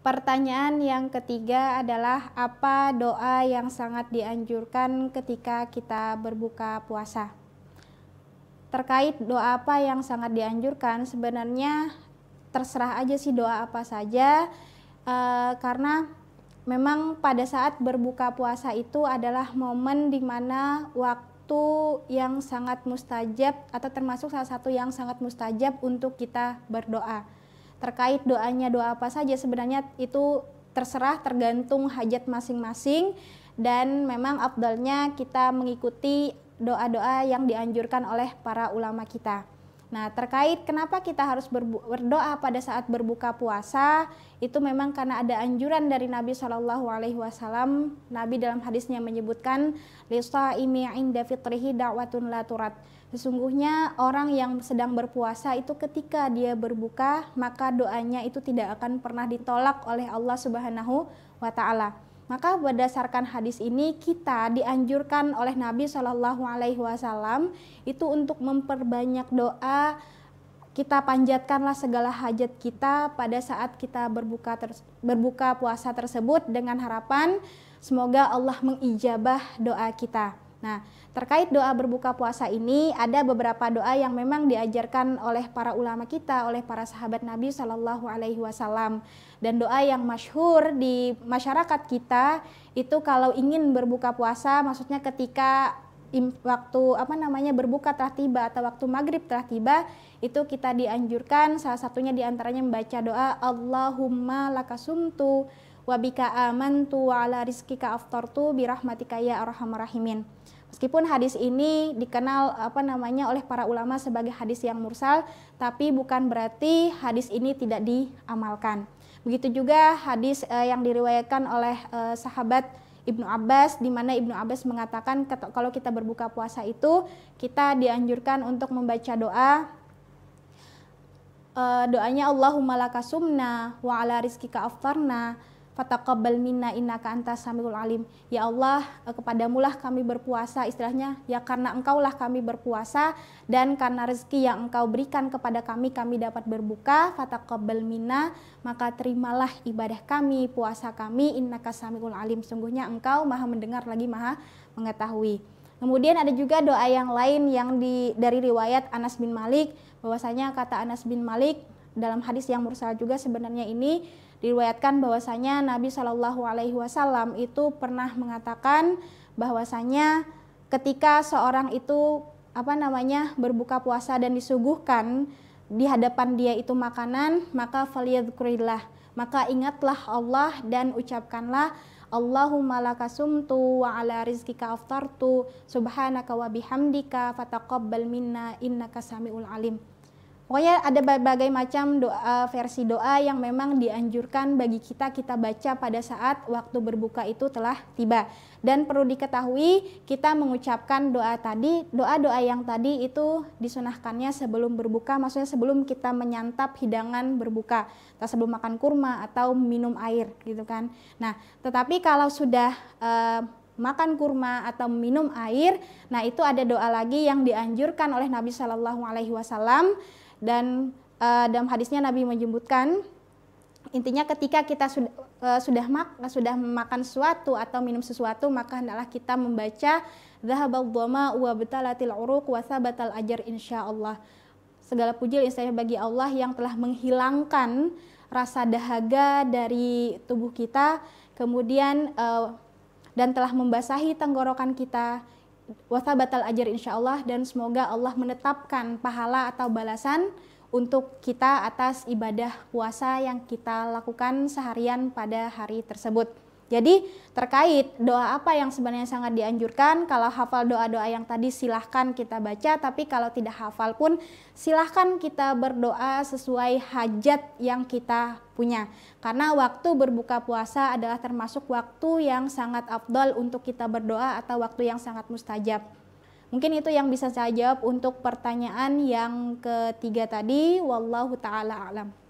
Pertanyaan yang ketiga adalah apa doa yang sangat dianjurkan ketika kita berbuka puasa? Terkait doa apa yang sangat dianjurkan, sebenarnya terserah aja sih doa apa saja, eh, karena memang pada saat berbuka puasa itu adalah momen di mana waktu yang sangat mustajab atau termasuk salah satu yang sangat mustajab untuk kita berdoa terkait doanya doa apa saja sebenarnya itu terserah tergantung hajat masing-masing dan memang abdalnya kita mengikuti doa-doa yang dianjurkan oleh para ulama kita. Nah, terkait kenapa kita harus berdoa pada saat berbuka puasa, itu memang karena ada anjuran dari Nabi Shallallahu alaihi wasallam. Nabi dalam hadisnya menyebutkan lisaimi inda fitrihi da'watun watun laturat Sesungguhnya orang yang sedang berpuasa itu ketika dia berbuka, maka doanya itu tidak akan pernah ditolak oleh Allah Subhanahu wa taala. Maka berdasarkan hadis ini kita dianjurkan oleh Nabi Shallallahu Alaihi Wasallam itu untuk memperbanyak doa. Kita panjatkanlah segala hajat kita pada saat kita berbuka ter, berbuka puasa tersebut dengan harapan semoga Allah mengijabah doa kita. Nah, terkait doa berbuka puasa ini ada beberapa doa yang memang diajarkan oleh para ulama kita, oleh para sahabat Nabi Shallallahu alaihi wasallam. Dan doa yang masyhur di masyarakat kita itu kalau ingin berbuka puasa maksudnya ketika waktu apa namanya berbuka telah tiba atau waktu maghrib telah tiba itu kita dianjurkan salah satunya diantaranya membaca doa Allahumma lakasumtu Wabika amantu wa ala rizkika aftartu birahmatika ya arhamar rahimin. Meskipun hadis ini dikenal apa namanya oleh para ulama sebagai hadis yang mursal, tapi bukan berarti hadis ini tidak diamalkan. Begitu juga hadis eh, yang diriwayatkan oleh eh, sahabat Ibnu Abbas di mana Ibnu Abbas mengatakan kalau kita berbuka puasa itu kita dianjurkan untuk membaca doa eh, doanya Allahumma lakasumna wa ala rizkika aftarna fataqabbal minna innaka antas samiul alim. Ya Allah, eh, kepadamulah kami berpuasa istilahnya ya karena engkaulah kami berpuasa dan karena rezeki yang engkau berikan kepada kami kami dapat berbuka fataqabbal minna maka terimalah ibadah kami, puasa kami innaka samiul alim. Sungguhnya engkau Maha mendengar lagi Maha mengetahui. Kemudian ada juga doa yang lain yang di dari riwayat Anas bin Malik bahwasanya kata Anas bin Malik dalam hadis yang mursal juga sebenarnya ini diriwayatkan bahwasanya Nabi Shallallahu Alaihi Wasallam itu pernah mengatakan bahwasanya ketika seorang itu apa namanya berbuka puasa dan disuguhkan di hadapan dia itu makanan maka faliyadzkurillah maka ingatlah Allah dan ucapkanlah Allahumma lakasumtu wa ala rizkika aftartu subhanaka wa bihamdika fataqabbal minna innaka samiul alim Pokoknya ada berbagai macam doa eh, versi doa yang memang dianjurkan bagi kita kita baca pada saat waktu berbuka itu telah tiba. Dan perlu diketahui kita mengucapkan doa tadi, doa-doa yang tadi itu disunahkannya sebelum berbuka, maksudnya sebelum kita menyantap hidangan berbuka, atau sebelum makan kurma atau minum air gitu kan. Nah, tetapi kalau sudah uh, makan kurma atau minum air. Nah, itu ada doa lagi yang dianjurkan oleh Nabi Shallallahu alaihi wasallam dan uh, dalam hadisnya Nabi menyebutkan intinya ketika kita sudah eh, uh, sudah mak sudah makan sesuatu atau minum sesuatu maka hendaklah kita membaca zahabal dhama wa batalatil uruq wa sabatal ajar insyaallah. Segala puji saya bagi Allah yang telah menghilangkan rasa dahaga dari tubuh kita, kemudian eh, dan telah membasahi tenggorokan kita batal ajar insya Allah dan semoga Allah menetapkan pahala atau balasan untuk kita atas ibadah puasa yang kita lakukan seharian pada hari tersebut. Jadi terkait doa apa yang sebenarnya sangat dianjurkan, kalau hafal doa-doa yang tadi silahkan kita baca, tapi kalau tidak hafal pun silahkan kita berdoa sesuai hajat yang kita punya. Karena waktu berbuka puasa adalah termasuk waktu yang sangat afdol untuk kita berdoa atau waktu yang sangat mustajab. Mungkin itu yang bisa saya jawab untuk pertanyaan yang ketiga tadi. Wallahu ta'ala alam.